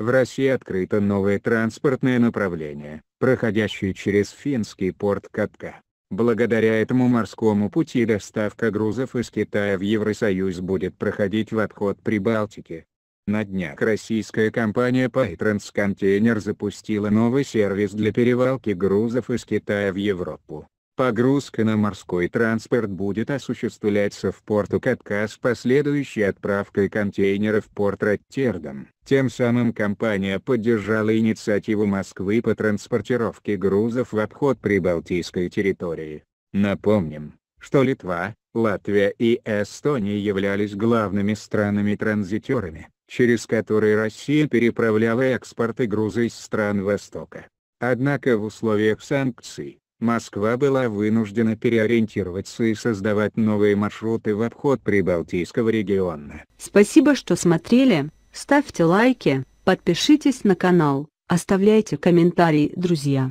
В России открыто новое транспортное направление, проходящее через финский порт Катка. Благодаря этому морскому пути доставка грузов из Китая в Евросоюз будет проходить в обход Прибалтики. На днях российская компания Paytrans запустила новый сервис для перевалки грузов из Китая в Европу. Погрузка на морской транспорт будет осуществляться в порту Катка с последующей отправкой контейнеров в порт Роттердам. Тем самым компания поддержала инициативу Москвы по транспортировке грузов в обход прибалтийской территории. Напомним, что Литва, Латвия и Эстония являлись главными странами-транзитерами, через которые Россия переправляла экспорты грузы из стран Востока. Однако в условиях санкций, Москва была вынуждена переориентироваться и создавать новые маршруты в обход Прибалтийского региона. Спасибо, что смотрели. Ставьте лайки, подпишитесь на канал, оставляйте комментарии, друзья.